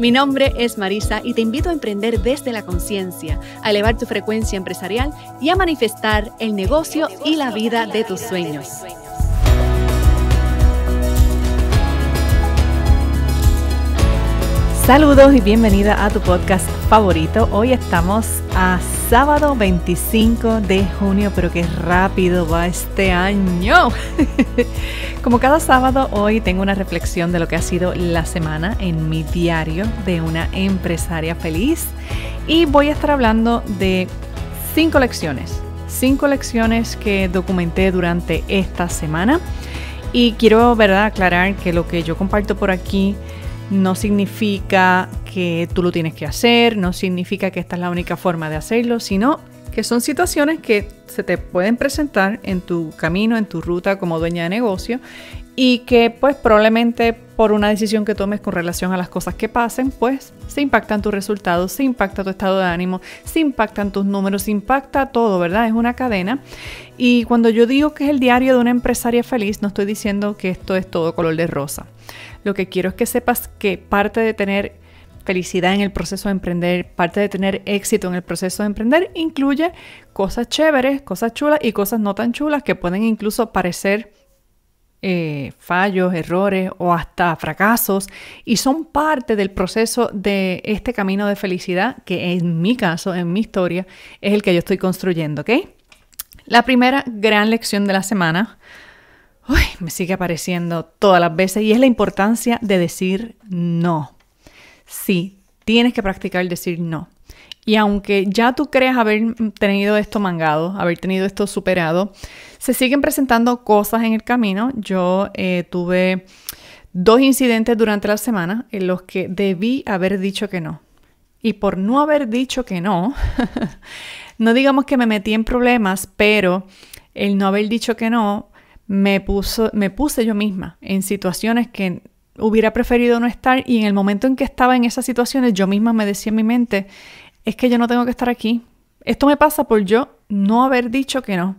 Mi nombre es Marisa y te invito a emprender desde la conciencia, a elevar tu frecuencia empresarial y a manifestar el negocio, y la vida de tus sueños. Saludos y bienvenida a tu podcast favorito. Hoy estamos a sábado 25 de junio, pero qué rápido va este año. Como cada sábado, hoy tengo una reflexión de lo que ha sido la semana en mi diario de una empresaria feliz y voy a estar hablando de cinco lecciones. Cinco lecciones que documenté durante esta semana. Y quiero, ¿verdad?, aclarar que lo que yo comparto por aquí no significa que tú lo tienes que hacer, no significa que esta es la única forma de hacerlo, sino que son situaciones que se te pueden presentar en tu camino, en tu ruta como dueña de negocio y que pues probablemente por una decisión que tomes con relación a las cosas que pasen, pues se impactan tus resultados, se impacta tu estado de ánimo, se impactan tus números, se impacta todo, ¿verdad? Es una cadena. Y cuando yo digo que es el diario de una empresaria feliz, no estoy diciendo que esto es todo color de rosa. Lo que quiero es que sepas que parte de tener felicidad en el proceso de emprender, parte de tener éxito en el proceso de emprender, incluye cosas chéveres, cosas chulas y cosas no tan chulas que pueden incluso parecer eh, fallos, errores o hasta fracasos y son parte del proceso de este camino de felicidad que en mi caso, en mi historia, es el que yo estoy construyendo, ¿ok? La primera gran lección de la semana, uy, me sigue apareciendo todas las veces y es la importancia de decir no sí, tienes que practicar el decir no. Y aunque ya tú creas haber tenido esto mangado, haber tenido esto superado, se siguen presentando cosas en el camino. Yo eh, tuve dos incidentes durante la semana en los que debí haber dicho que no. Y por no haber dicho que no, no digamos que me metí en problemas, pero el no haber dicho que no me puso, me puse yo misma en situaciones que hubiera preferido no estar y en el momento en que estaba en esas situaciones yo misma me decía en mi mente, es que yo no tengo que estar aquí. Esto me pasa por yo no haber dicho que no.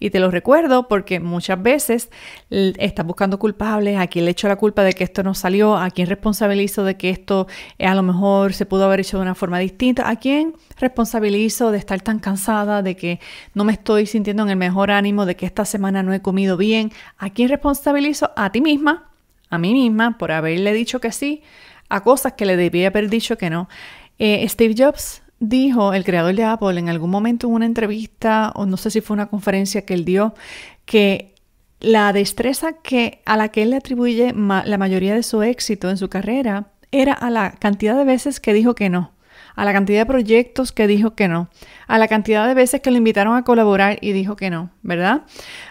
Y te lo recuerdo porque muchas veces estás buscando culpables, a quién le echo la culpa de que esto no salió, a quién responsabilizo de que esto eh, a lo mejor se pudo haber hecho de una forma distinta, a quién responsabilizo de estar tan cansada, de que no me estoy sintiendo en el mejor ánimo, de que esta semana no he comido bien, a quién responsabilizo a ti misma a mí misma por haberle dicho que sí a cosas que le debía haber dicho que no. Eh, Steve Jobs dijo, el creador de Apple, en algún momento en una entrevista, o no sé si fue una conferencia que él dio, que la destreza que, a la que él le atribuye la mayoría de su éxito en su carrera era a la cantidad de veces que dijo que no, a la cantidad de proyectos que dijo que no, a la cantidad de veces que lo invitaron a colaborar y dijo que no, ¿verdad?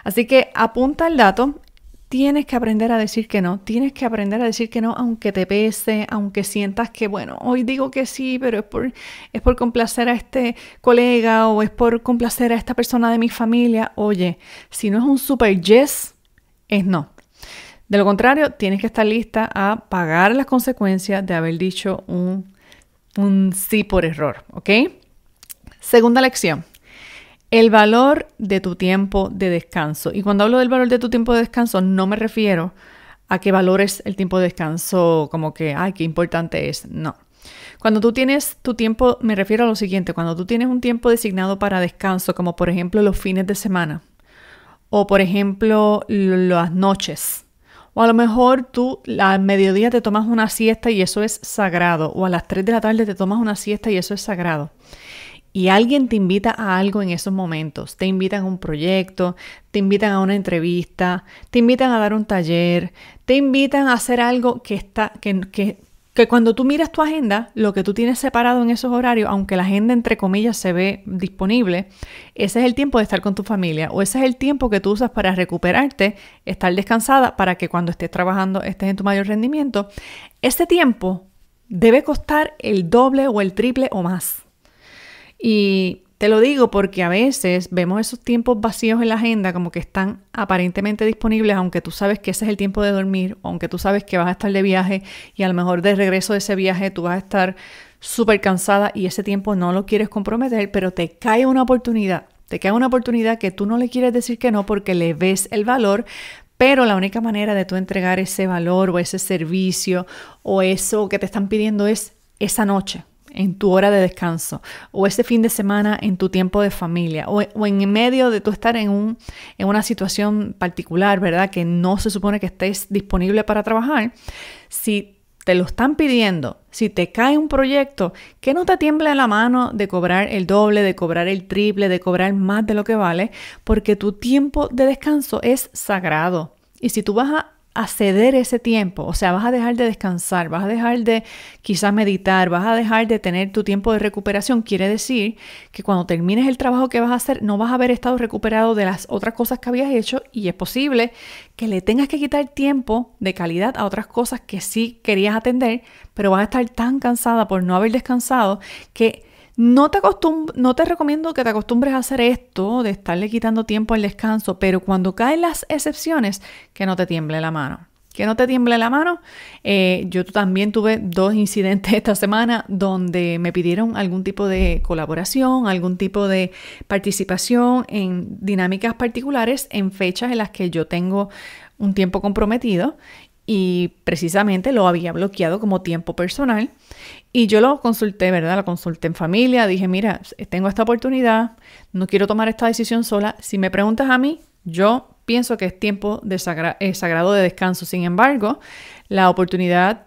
Así que apunta el dato, Tienes que aprender a decir que no, tienes que aprender a decir que no aunque te pese, aunque sientas que, bueno, hoy digo que sí, pero es por, es por complacer a este colega o es por complacer a esta persona de mi familia. Oye, si no es un super yes, es no. De lo contrario, tienes que estar lista a pagar las consecuencias de haber dicho un sí por error, ¿ok? Segunda lección. El valor de tu tiempo de descanso. Y cuando hablo del valor de tu tiempo de descanso, no me refiero a que valores el tiempo de descanso como que, ay, qué importante es. No. Cuando tú tienes tu tiempo, me refiero a lo siguiente, cuando tú tienes un tiempo designado para descanso, como por ejemplo los fines de semana, o por ejemplo las noches, o a lo mejor tú al mediodía te tomas una siesta y eso es sagrado, o a las 3 de la tarde te tomas una siesta y eso es sagrado y alguien te invita a algo en esos momentos. Te invitan a un proyecto, te invitan a una entrevista, te invitan a dar un taller, te invitan a hacer algo que está, que, que, que cuando tú miras tu agenda, lo que tú tienes separado en esos horarios, aunque la agenda entre comillas se ve disponible, ese es el tiempo de estar con tu familia o ese es el tiempo que tú usas para recuperarte, estar descansada para que cuando estés trabajando estés en tu mayor rendimiento. Este tiempo debe costar el doble o el triple o más. Y te lo digo porque a veces vemos esos tiempos vacíos en la agenda como que están aparentemente disponibles, aunque tú sabes que ese es el tiempo de dormir, aunque tú sabes que vas a estar de viaje y a lo mejor de regreso de ese viaje tú vas a estar súper cansada y ese tiempo no lo quieres comprometer, pero te cae una oportunidad, te cae una oportunidad que tú no le quieres decir que no porque le ves el valor, pero la única manera de tú entregar ese valor o ese servicio o eso que te están pidiendo es esa noche en tu hora de descanso, o ese fin de semana en tu tiempo de familia, o, en medio de tú estar en, un, en una situación particular, ¿verdad? Que no se supone que estés disponible para trabajar. Si te lo están pidiendo, si te cae un proyecto, que no te tiemble la mano de cobrar el doble, de cobrar el triple, de cobrar más de lo que vale, porque tu tiempo de descanso es sagrado. Y si tú vas a a ceder ese tiempo, o sea, vas a dejar de descansar, vas a dejar de quizás meditar, vas a dejar de tener tu tiempo de recuperación, quiere decir que cuando termines el trabajo que vas a hacer no vas a haber estado recuperado de las otras cosas que habías hecho y es posible que le tengas que quitar tiempo de calidad a otras cosas que sí querías atender, pero vas a estar tan cansada por no haber descansado que no te, no te recomiendo que te acostumbres a hacer esto, de estarle quitando tiempo al descanso, pero cuando caen las excepciones, que no te tiemble la mano que no te tiemble la mano. Eh, yo también tuve dos incidentes esta semana donde me pidieron algún tipo de colaboración, algún tipo de participación en dinámicas particulares en fechas en las que yo tengo un tiempo comprometido y precisamente lo había bloqueado como tiempo personal. Y yo lo consulté, ¿verdad? Lo consulté en familia, dije, mira, tengo esta oportunidad, no quiero tomar esta decisión sola. Si me preguntas a mí, yo pienso que es tiempo de eh, sagrado de descanso. Sin embargo, la oportunidad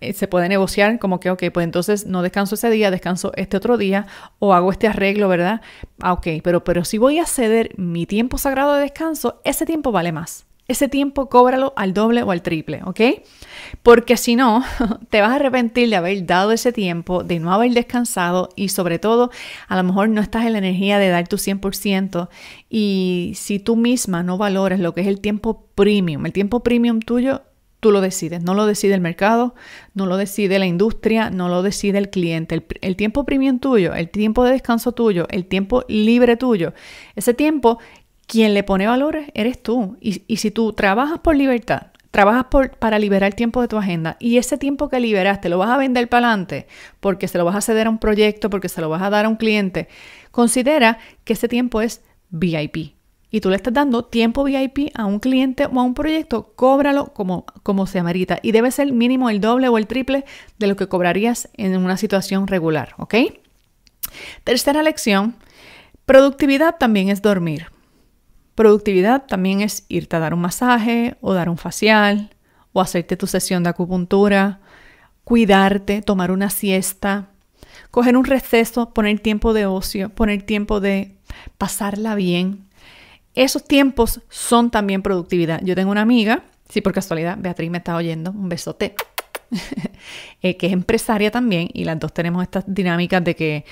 eh, se puede negociar como que, ok, pues entonces no descanso ese día, descanso este otro día o hago este arreglo, ¿verdad? Ah, ok, pero, pero si voy a ceder mi tiempo sagrado de descanso, ese tiempo vale más ese tiempo cóbralo al doble o al triple, ¿ok? Porque si no, te vas a arrepentir de haber dado ese tiempo, de no haber descansado y sobre todo, a lo mejor no estás en la energía de dar tu 100% y si tú misma no valores lo que es el tiempo premium, el tiempo premium tuyo, tú lo decides, no lo decide el mercado, no lo decide la industria, no lo decide el cliente. el, tiempo premium tuyo, el tiempo de descanso tuyo, el tiempo libre tuyo, ese tiempo quien le pone valores eres tú. Y, si tú trabajas por libertad, trabajas por, para liberar tiempo de tu agenda y ese tiempo que liberaste lo vas a vender para adelante porque se lo vas a ceder a un proyecto, porque se lo vas a dar a un cliente, considera que ese tiempo es VIP. Y tú le estás dando tiempo VIP a un cliente o a un proyecto, cóbralo como, como se amerita. Y debe ser mínimo el doble o el triple de lo que cobrarías en una situación regular, ¿ok? Tercera lección, productividad también es dormir. Productividad también es irte a dar un masaje o dar un facial o hacerte tu sesión de acupuntura, cuidarte, tomar una siesta, coger un receso, poner tiempo de ocio, poner tiempo de pasarla bien. Esos tiempos son también productividad. Yo tengo una amiga, si por casualidad Beatriz me está oyendo, un besote, eh, que es empresaria también y las dos tenemos estas dinámicas de que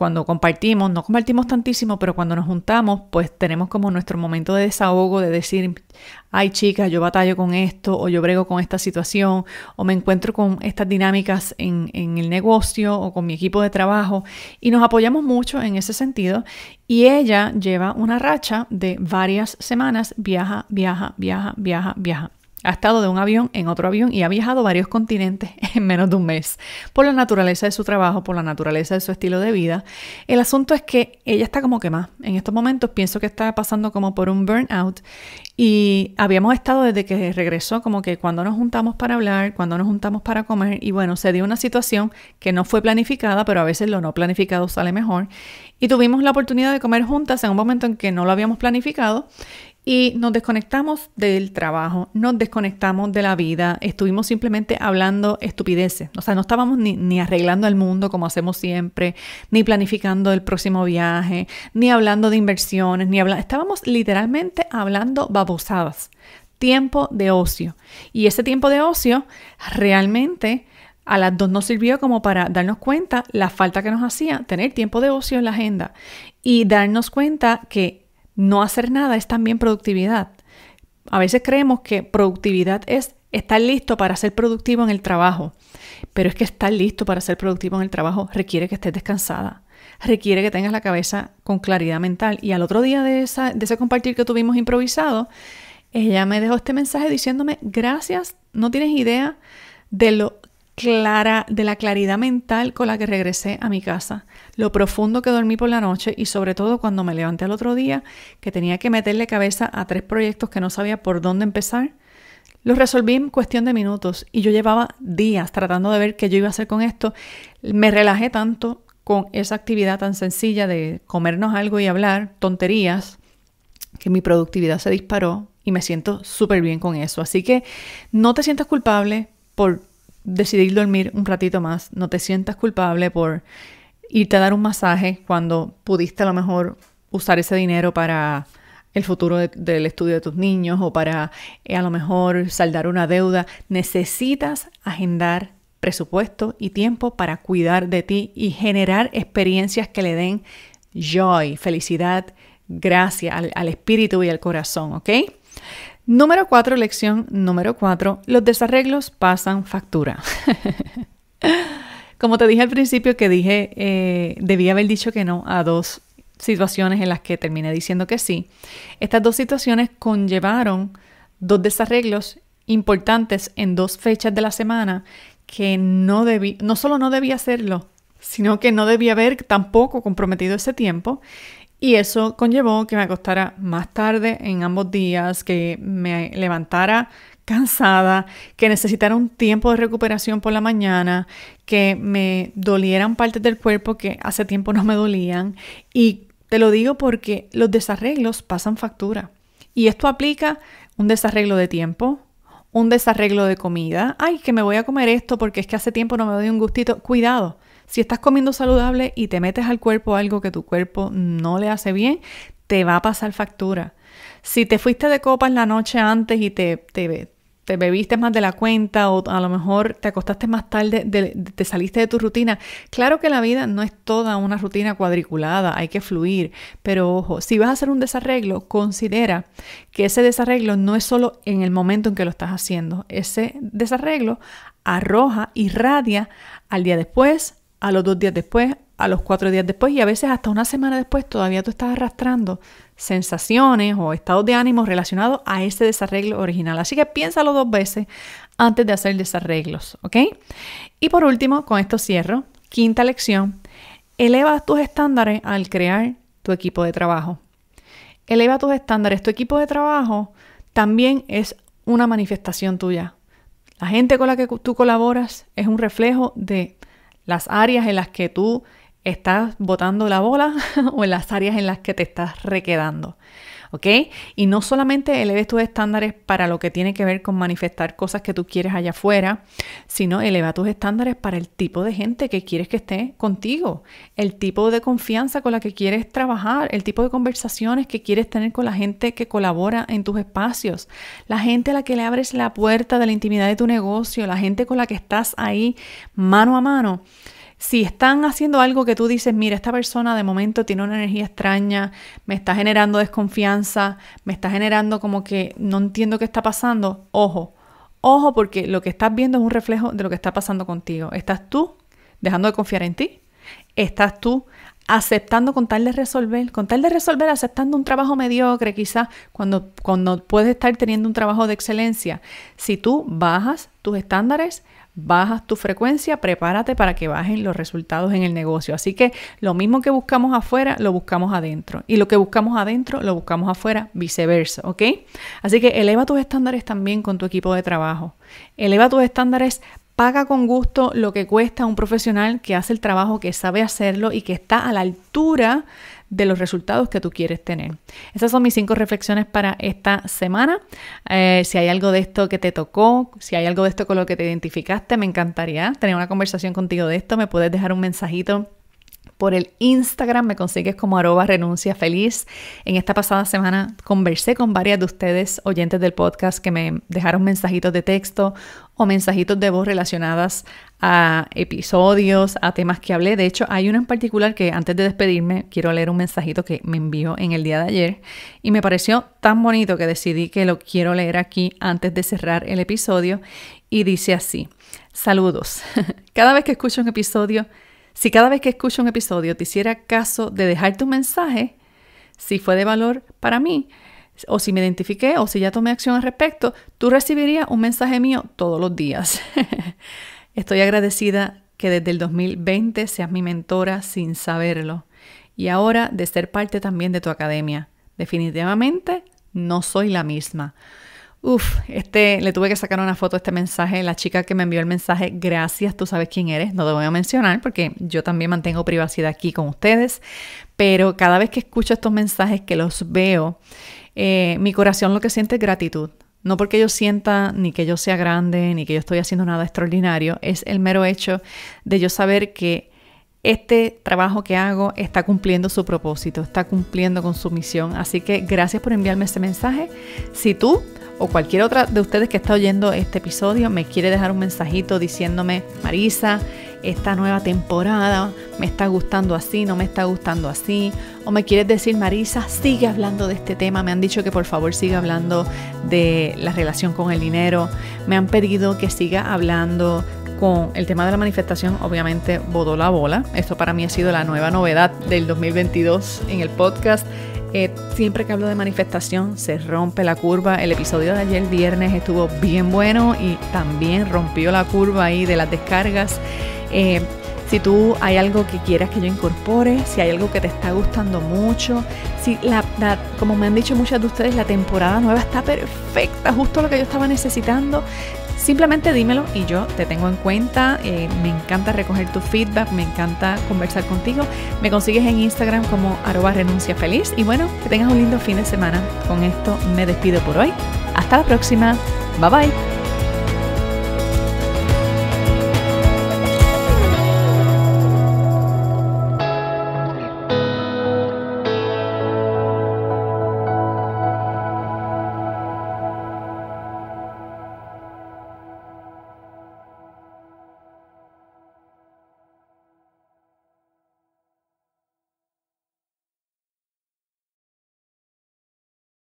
cuando compartimos, no compartimos tantísimo, pero cuando nos juntamos, pues tenemos como nuestro momento de desahogo, de decir, ay chicas, yo batallo con esto, o yo brego con esta situación, o me encuentro con estas dinámicas en, en el negocio o con mi equipo de trabajo, y nos apoyamos mucho en ese sentido. Y ella lleva una racha de varias semanas, viaja, viaja, viaja, viaja, viaja. Ha estado de un avión en otro avión y ha viajado varios continentes en menos de un mes. Por la naturaleza de su trabajo, por la naturaleza de su estilo de vida. El asunto es que ella está como quemada. En estos momentos pienso que está pasando como por un burnout y habíamos estado desde que regresó como que cuando nos juntamos para hablar, cuando nos juntamos para comer y bueno, se dio una situación que no fue planificada, pero a veces lo no planificado sale mejor. Y tuvimos la oportunidad de comer juntas en un momento en que no lo habíamos planificado y nos desconectamos del trabajo, nos desconectamos de la vida, estuvimos simplemente hablando estupideces, o sea, no estábamos ni, arreglando el mundo como hacemos siempre, ni planificando el próximo viaje, ni hablando de inversiones, ni hablando, estábamos literalmente hablando babosadas, tiempo de ocio. Y ese tiempo de ocio realmente a las dos nos sirvió como para darnos cuenta la falta que nos hacía tener tiempo de ocio en la agenda y darnos cuenta que no hacer nada es también productividad. A veces creemos que productividad es estar listo para ser productivo en el trabajo, pero es que estar listo para ser productivo en el trabajo requiere que estés descansada, requiere que tengas la cabeza con claridad mental. Y al otro día de, de ese compartir que tuvimos improvisado, ella me dejó este mensaje diciéndome, gracias, no tienes idea de lo clara, de la claridad mental con la que regresé a mi casa, lo profundo que dormí por la noche y sobre todo cuando me levanté al otro día, que tenía que meterle cabeza a tres proyectos que no sabía por dónde empezar, los resolví en cuestión de minutos y yo llevaba días tratando de ver qué yo iba a hacer con esto. Me relajé tanto con esa actividad tan sencilla de comernos algo y hablar tonterías que mi productividad se disparó y me siento súper bien con eso. Así que no te sientas culpable por decidir dormir un ratito más. No te sientas culpable por irte a dar un masaje cuando pudiste a lo mejor usar ese dinero para el futuro del estudio de tus niños o para eh, a lo mejor saldar una deuda. Necesitas agendar presupuesto y tiempo para cuidar de ti y generar experiencias que le den joy, felicidad, gracia al, al espíritu y al corazón, ¿ok? Número 4, lección número 4, los desarreglos pasan factura. Como te dije al principio que dije, eh, debía haber dicho que no a dos situaciones en las que terminé diciendo que sí. Estas dos situaciones conllevaron dos desarreglos importantes en dos fechas de la semana que no debí, no solo no debía hacerlo, sino que no debía haber tampoco comprometido ese tiempo y eso conllevó que me acostara más tarde en ambos días, que me levantara cansada, que necesitara un tiempo de recuperación por la mañana, que me dolieran partes del cuerpo que hace tiempo no me dolían. Y te lo digo porque los desarreglos pasan factura. Y esto aplica un desarreglo de tiempo, un desarreglo de comida. Ay, que me voy a comer esto porque es que hace tiempo no me doy un gustito. Cuidado, si estás comiendo saludable y te metes al cuerpo algo que tu cuerpo no le hace bien, te va a pasar factura. Si te fuiste de copas la noche antes y te, te, bebiste más de la cuenta o a lo mejor te acostaste más tarde, te saliste de tu rutina. Claro que la vida no es toda una rutina cuadriculada, hay que fluir, pero ojo, si vas a hacer un desarreglo, considera que ese desarreglo no es solo en el momento en que lo estás haciendo, ese desarreglo arroja, y irradia al día después, a los dos días después, a los cuatro días después y a veces hasta una semana después todavía tú estás arrastrando sensaciones o estados de ánimo relacionados a ese desarreglo original. Así que piénsalo dos veces antes de hacer desarreglos, ¿ok? Y por último, con esto cierro, quinta lección, eleva tus estándares al crear tu equipo de trabajo. Eleva tus estándares, tu equipo de trabajo también es una manifestación tuya. La gente con la que tú colaboras es un reflejo de las áreas en las que tú estás botando la bola o en las áreas en las que te estás requedando. ¿Ok? Y no solamente eleves tus estándares para lo que tiene que ver con manifestar cosas que tú quieres allá afuera, sino eleva tus estándares para el tipo de gente que quieres que esté contigo, el tipo de confianza con la que quieres trabajar, el tipo de conversaciones que quieres tener con la gente que colabora en tus espacios, la gente a la que le abres la puerta de la intimidad de tu negocio, la gente con la que estás ahí mano a mano si están haciendo algo que tú dices, mira, esta persona de momento tiene una energía extraña, me está generando desconfianza, me está generando como que no entiendo qué está pasando, ojo, ojo porque lo que estás viendo es un reflejo de lo que está pasando contigo. Estás tú dejando de confiar en ti, estás tú aceptando con tal de resolver, con tal de resolver, aceptando un trabajo mediocre quizás cuando, cuando puedes estar teniendo un trabajo de excelencia. Si tú bajas tus estándares, bajas tu frecuencia, prepárate para que bajen los resultados en el negocio. Así que lo mismo que buscamos afuera, lo buscamos adentro. Y lo que buscamos adentro, lo buscamos afuera, viceversa, ¿ok? Así que eleva tus estándares también con tu equipo de trabajo. Eleva tus estándares paga con gusto lo que cuesta un profesional que hace el trabajo, que sabe hacerlo y que está a la altura de los resultados que tú quieres tener. Esas son mis cinco reflexiones para esta semana. Eh, si hay algo de esto que te tocó, si hay algo de esto con lo que te identificaste, me encantaría tener una conversación contigo de esto. Me puedes dejar un mensajito por el Instagram, me consigues como arroba renuncia feliz. En esta pasada semana conversé con varias de ustedes, oyentes del podcast, que me dejaron mensajitos de texto o mensajitos de voz relacionadas a episodios, a temas que hablé. De hecho, hay uno en particular que antes de despedirme quiero leer un mensajito que me envió en el día de ayer y me pareció tan bonito que decidí que lo quiero leer aquí antes de cerrar el episodio y dice así, saludos. Cada vez que escucho un episodio si cada vez que escucho un episodio te hiciera caso de dejar tu mensaje, si fue de valor para mí, o si me identifiqué, o si ya tomé acción al respecto, tú recibirías un mensaje mío todos los días. Estoy agradecida que desde el 2020 seas mi mentora sin saberlo y ahora de ser parte también de tu academia. Definitivamente no soy la misma. Uf, este, le tuve que sacar una foto a este mensaje. La chica que me envió el mensaje, gracias, tú sabes quién eres. No te voy a mencionar porque yo también mantengo privacidad aquí con ustedes. Pero cada vez que escucho estos mensajes, que los veo, eh, mi corazón lo que siente es gratitud. No porque yo sienta ni que yo sea grande, ni que yo estoy haciendo nada extraordinario. Es el mero hecho de yo saber que este trabajo que hago está cumpliendo su propósito, está cumpliendo con su misión. Así que gracias por enviarme ese mensaje. Si tú o cualquier otra de ustedes que está oyendo este episodio me quiere dejar un mensajito diciéndome, Marisa, esta nueva temporada me está gustando así, no me está gustando así, o me quiere decir, Marisa, sigue hablando de este tema, me han dicho que por favor siga hablando de la relación con el dinero, me han pedido que siga hablando con el tema de la manifestación, obviamente, bodó la bola. Esto para mí ha sido la nueva novedad del 2022 en el podcast. Eh, siempre que hablo de manifestación, se rompe la curva. El episodio de ayer viernes estuvo bien bueno y también rompió la curva ahí de las descargas. Eh, si tú hay algo que quieras que yo incorpore, si hay algo que te está gustando mucho, si la, como me han dicho muchas de ustedes, la temporada nueva está perfecta, justo lo que yo estaba necesitando. Simplemente dímelo y yo te tengo en cuenta. Eh, me encanta recoger tu feedback, me encanta conversar contigo. Me consigues en Instagram como arroba renuncia feliz. Y bueno, que tengas un lindo fin de semana. Con esto me despido por hoy. Hasta la próxima. Bye bye.